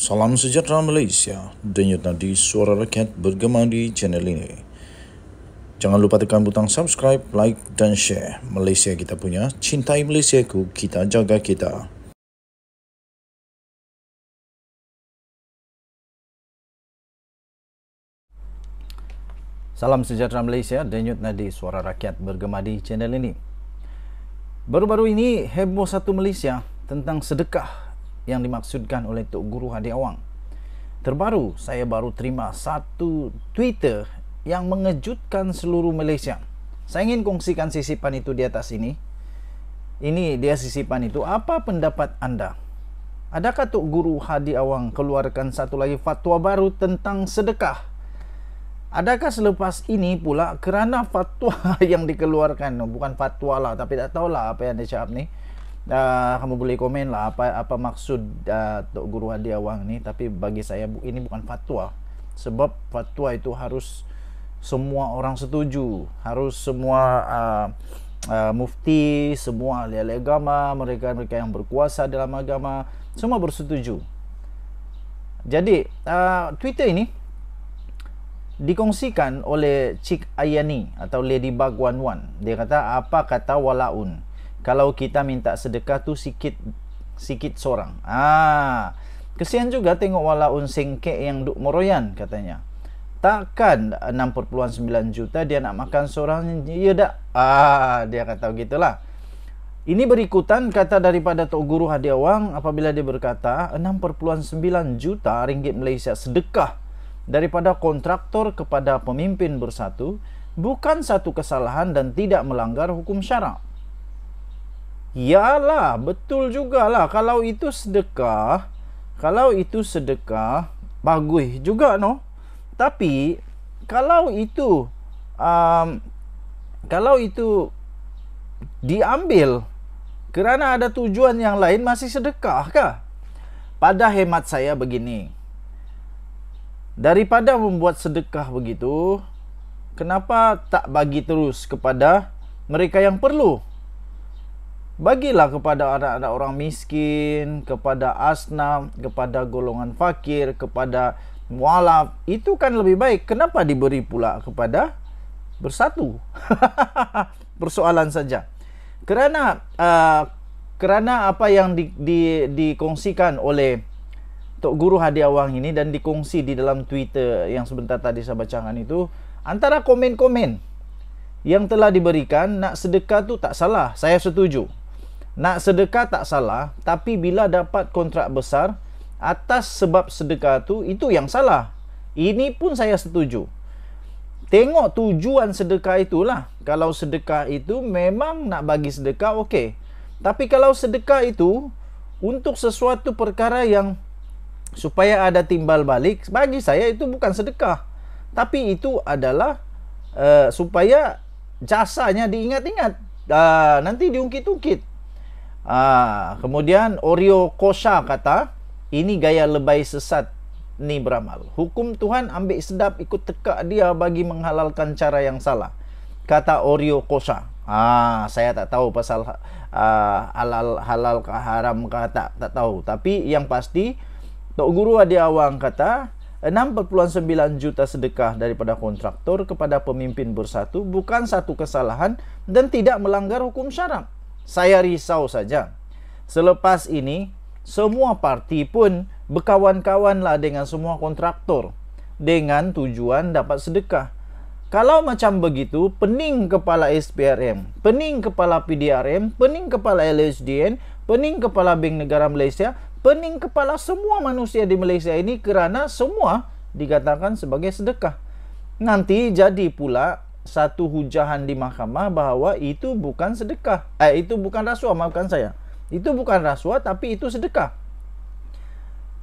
Salam sejahtera Malaysia. Denyut nadi suara rakyat bergema di channel ini. Jangan lupa tekan butang subscribe, like dan share. Malaysia kita punya, cintai Malaysia ku, kita jaga kita. Salam sejahtera Malaysia, Denyut Nadi, suara rakyat bergema di channel ini. Baru-baru ini, heboh satu Malaysia tentang sedekah yang dimaksudkan oleh Tok Guru Hadi Awang. Terbaru, saya baru terima satu Twitter yang mengejutkan seluruh Malaysia. Saya ingin kongsikan sisipan itu di atas ini. Ini dia sisipan itu. Apa pendapat anda? Adakah Tok Guru Hadi Awang keluarkan satu lagi fatwa baru tentang sedekah? Adakah selepas ini pula kerana fatwa yang dikeluarkan, bukan fatwa lah tapi tak tahulah apa yang dia cakap ni, uh, kamu boleh komen lah apa apa maksud uh, Tok Guru Hadi Awang ni tapi bagi saya ini bukan fatwa sebab fatwa itu harus semua orang setuju harus semua uh, Uh, mufti, semua ahli-ahli agama Mereka-mereka yang berkuasa dalam agama Semua bersetuju Jadi uh, Twitter ini Dikongsikan oleh Cik Ayani Atau Lady Bug 11 Dia kata apa kata walaun kalau kita minta sedekah tu sikit sikit seorang. Ah. Kesian juga tengok wala unsing ke yang duk meroyan katanya. Takkan 6.9 juta dia nak makan seorang ya dak. Ah, dia kata gitulah. Ini berikutan kata daripada Tok Guru hadi awang apabila dia berkata 6.9 juta ringgit Malaysia sedekah daripada kontraktor kepada pemimpin bersatu bukan satu kesalahan dan tidak melanggar hukum syarak. Yalah, betul jugalah. Kalau itu sedekah, kalau itu sedekah, bagus juga, no? Tapi, kalau itu, um, kalau itu diambil kerana ada tujuan yang lain, masih sedekah kah? Pada hemat saya begini. Daripada membuat sedekah begitu, kenapa tak bagi terus kepada mereka yang perlu? Mereka yang perlu. Bagilah kepada anak-anak orang miskin, kepada asnaf, kepada golongan fakir, kepada mualaf. Itu kan lebih baik. Kenapa diberi pula kepada bersatu? Persoalan saja. Kerana uh, kerana apa yang di, di, dikongsikan oleh Tok Guru Hadi Awang ini dan dikongsi di dalam Twitter yang sebentar tadi saya bacakan itu, antara komen-komen yang telah diberikan, nak sedekah tu tak salah. Saya setuju. Nak sedekah tak salah, tapi bila dapat kontrak besar atas sebab sedekah tu itu yang salah. Ini pun saya setuju. Tengok tujuan sedekah itulah. Kalau sedekah itu memang nak bagi sedekah, okey. Tapi kalau sedekah itu untuk sesuatu perkara yang supaya ada timbal balik, bagi saya itu bukan sedekah. Tapi itu adalah uh, supaya jasanya diingat-ingat. Uh, nanti diungkit-ungkit. Ah, kemudian Oreo Kosha kata, ini gaya lebay sesat ni beramal. Hukum Tuhan ambil sedap ikut teka dia bagi menghalalkan cara yang salah. Kata Oreo Kosha. Ah, saya tak tahu pasal ah, halal halal ke haram ke tak, tak tahu. Tapi yang pasti Tok Guru Adi Awang kata 6.9 juta sedekah daripada kontraktor kepada pemimpin bersatu bukan satu kesalahan dan tidak melanggar hukum syarak. Saya risau saja. Selepas ini, semua parti pun berkawan-kawanlah dengan semua kontraktor dengan tujuan dapat sedekah. Kalau macam begitu, pening kepala SPRM, pening kepala PDRM, pening kepala LSDN, pening kepala Bank Negara Malaysia, pening kepala semua manusia di Malaysia ini kerana semua dikatakan sebagai sedekah. Nanti jadi pula satu hujahan di mahkamah bahawa itu bukan sedekah. Eh, itu bukan rasuah, maafkan saya. Itu bukan rasuah tapi itu sedekah.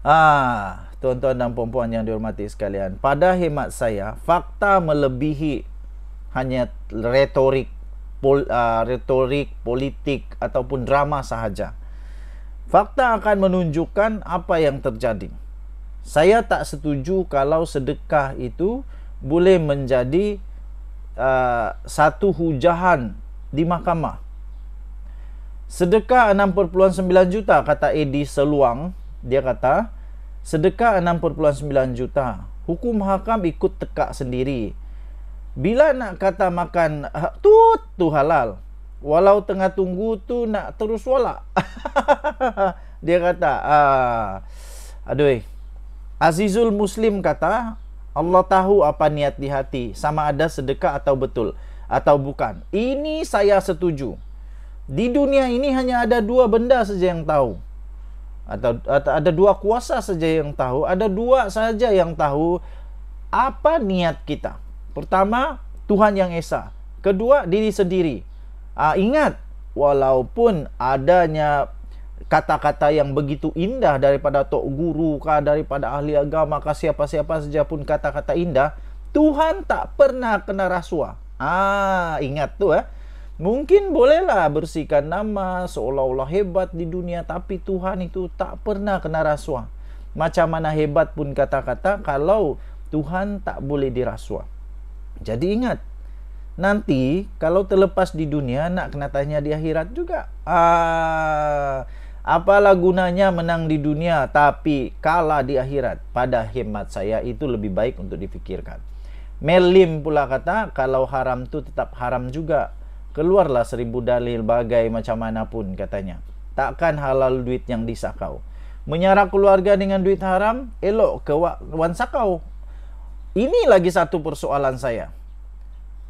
Ah, tuan-tuan dan puan-puan yang dihormati sekalian. Pada hemat saya, fakta melebihi hanya retorik pol, uh, retorik politik ataupun drama sahaja. Fakta akan menunjukkan apa yang terjadi. Saya tak setuju kalau sedekah itu boleh menjadi uh, satu hujahan di mahkamah. Sedekah 6.9 juta kata Edi Seluang, dia kata sedekah 6.9 juta. Hukum hakam ikut tekak sendiri. Bila nak kata makan ha, tu tu halal. Walau tengah tunggu tu nak terus wala. dia kata, ah, aduh. Eh. Azizul Muslim kata, Allah tahu apa niat di hati sama ada sedekah atau betul atau bukan ini saya setuju di dunia ini hanya ada dua benda saja yang tahu atau, atau ada dua kuasa saja yang tahu ada dua saja yang tahu apa niat kita pertama Tuhan yang esa kedua diri sendiri uh, ingat walaupun adanya kata-kata yang begitu indah daripada tok guru kah daripada ahli agama kah siapa-siapa saja pun kata-kata indah Tuhan tak pernah kena rasuah. Ah, ingat tu eh. Mungkin bolehlah bersihkan nama seolah-olah hebat di dunia tapi Tuhan itu tak pernah kena rasuah. Macam mana hebat pun kata-kata kalau Tuhan tak boleh dirasuah. Jadi ingat Nanti kalau terlepas di dunia nak kena tanya di akhirat juga. Ah, Apalah gunanya menang di dunia tapi kalah di akhirat. Pada hemat saya itu lebih baik untuk dipikirkan. Melim pula kata kalau haram itu tetap haram juga. Keluarlah seribu dalil bagai macam mana pun katanya. Takkan halal duit yang disakau. Menyarak keluarga dengan duit haram, elok ke sakau Ini lagi satu persoalan saya.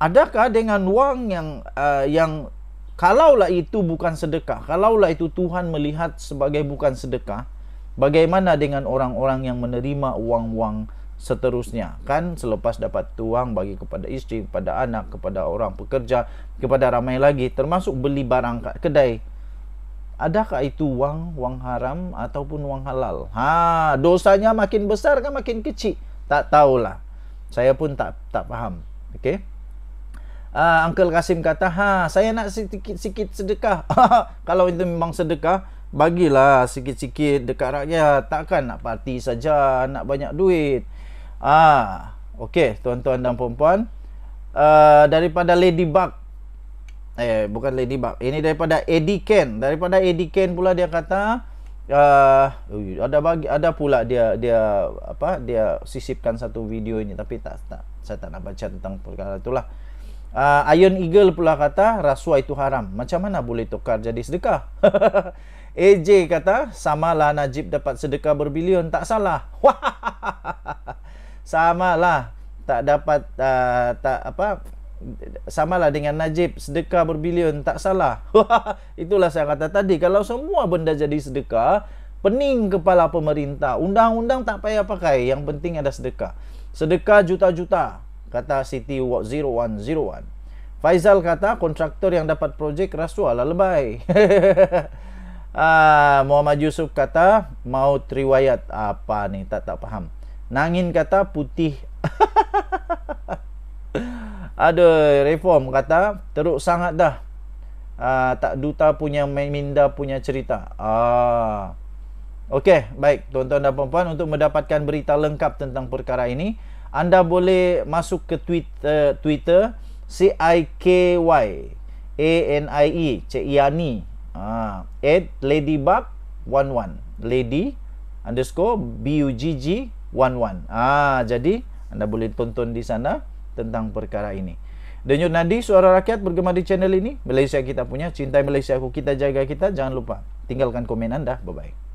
Adakah dengan uang yang uh, yang Kalaulah itu bukan sedekah, kalaulah itu Tuhan melihat sebagai bukan sedekah, bagaimana dengan orang-orang yang menerima uang-uang seterusnya? Kan selepas dapat tuang bagi kepada istri, kepada anak, kepada orang pekerja, kepada ramai lagi, termasuk beli barang kat kedai. Adakah itu uang, uang haram ataupun uang halal? Ha, dosanya makin besar kan makin kecil? Tak tahulah. Saya pun tak tak faham. Okey uh, Uncle Rasim kata, ha, saya nak sikit-sikit sedekah. Kalau itu memang sedekah, bagilah sikit-sikit dekat rakyat. Takkan nak parti saja, nak banyak duit. Ah, uh, Okey, tuan-tuan dan puan Uh, ah, daripada Ladybug. Eh, bukan Ladybug. Ini daripada Eddie Ken. Daripada Eddie Ken pula dia kata, Uh, ada bagi ada pula dia dia apa dia sisipkan satu video ini tapi tak tak saya tak nak baca tentang perkara itulah. Uh, Iron Eagle pula kata rasuah itu haram. Macam mana boleh tukar jadi sedekah? AJ kata sama lah Najib dapat sedekah berbilion tak salah. sama lah tak dapat uh, tak apa Sama lah dengan Najib sedekah berbilion tak salah. Itulah saya kata tadi kalau semua benda jadi sedekah, pening kepala pemerintah. Undang-undang tak payah pakai, yang penting ada sedekah. Sedekah juta-juta kata City Siti 0101. Faizal kata kontraktor yang dapat projek rasuah lah lebay. ah, Muhammad Yusuf kata mau triwayat apa ni tak tak faham. Nangin kata putih. Ada reform kata teruk sangat dah. Ah, tak duta punya minda punya cerita. Ah. Okey, baik tuan-tuan dan puan untuk mendapatkan berita lengkap tentang perkara ini anda boleh masuk ke Twitter eh, Twitter C I K Y A N I E C I A N I at ladybug 11 lady underscore b u g g 11 ah ha, jadi anda boleh tonton di sana tentang perkara ini Denyut Nadi, suara rakyat bergema di channel ini. Malaysia kita punya. Cintai Malaysia aku. Kita jaga kita. Jangan lupa tinggalkan komen anda. Bye-bye.